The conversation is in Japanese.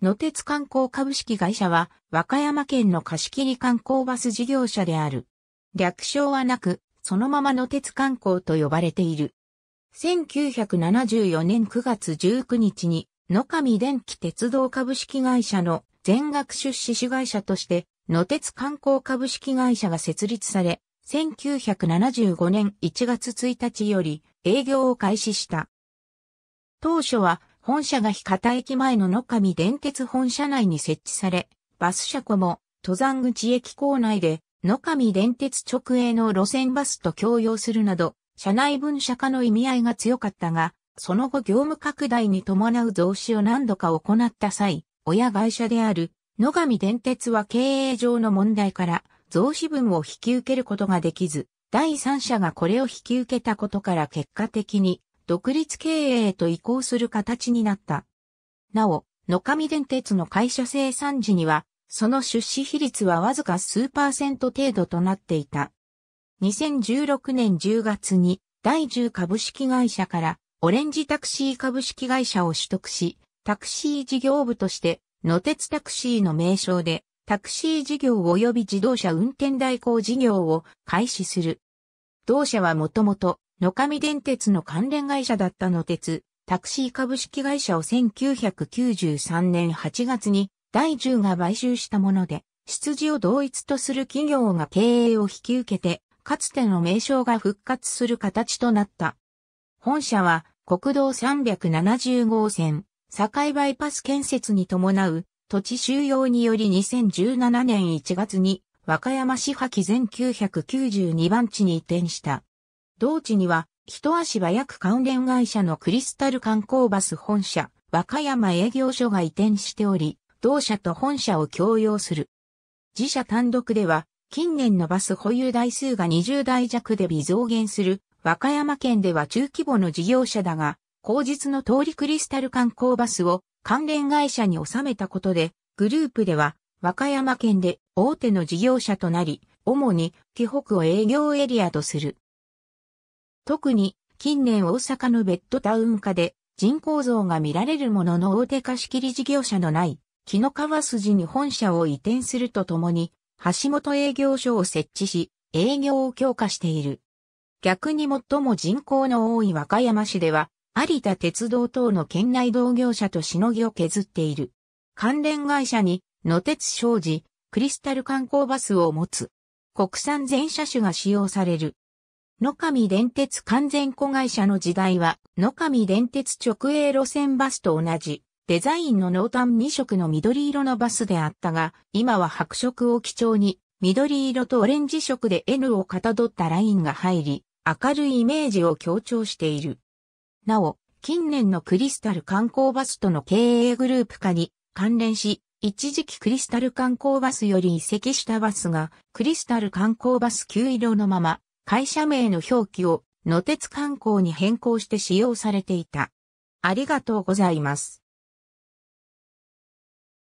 野鉄観光株式会社は、和歌山県の貸切観光バス事業者である。略称はなく、そのまま野鉄観光と呼ばれている。1974年9月19日に、野上電気鉄道株式会社の全額出資主会社として、野鉄観光株式会社が設立され、1975年1月1日より営業を開始した。当初は本社が日方駅前の野上電鉄本社内に設置され、バス車庫も登山口駅構内で野上電鉄直営の路線バスと共用するなど、社内分社化の意味合いが強かったが、その後業務拡大に伴う増資を何度か行った際、親会社である野上電鉄は経営上の問題から増資分を引き受けることができず、第三者がこれを引き受けたことから結果的に独立経営へと移行する形になった。なお、野上電鉄の会社生産時には、その出資比率はわずか数パーセント程度となっていた。2016年10月に第10株式会社からオレンジタクシー株式会社を取得し、タクシー事業部として野鉄タクシーの名称でタクシー事業及び自動車運転代行事業を開始する。同社はもともと野上電鉄の関連会社だったの鉄、タクシー株式会社を1993年8月に第10が買収したもので、出自を同一とする企業が経営を引き受けて、かつての名称が復活する形となった。本社は国道370号線、境バイパス建設に伴う土地収容により2017年1月に和歌山市覇記1992番地に移転した。同地には、一足早く関連会社のクリスタル観光バス本社、和歌山営業所が移転しており、同社と本社を共用する。自社単独では、近年のバス保有台数が20台弱で微増減する、和歌山県では中規模の事業者だが、後日の通りクリスタル観光バスを関連会社に収めたことで、グループでは和歌山県で大手の事業者となり、主に紀北を営業エリアとする。特に近年大阪のベッドタウン化で人口増が見られるものの大手貸切事業者のない木の川筋に本社を移転するとともに橋本営業所を設置し営業を強化している。逆に最も人口の多い和歌山市では有田鉄道等の県内同業者としのぎを削っている。関連会社に野鉄商事、クリスタル観光バスを持つ。国産全車種が使用される。野上電鉄完全子会社の時代は、野上電鉄直営路線バスと同じ、デザインの濃淡2色の緑色のバスであったが、今は白色を基調に、緑色とオレンジ色で N をかたどったラインが入り、明るいイメージを強調している。なお、近年のクリスタル観光バスとの経営グループ化に関連し、一時期クリスタル観光バスより移籍したバスが、クリスタル観光バス9色のまま、会社名の表記を、野鉄観光に変更して使用されていた。ありがとうございます。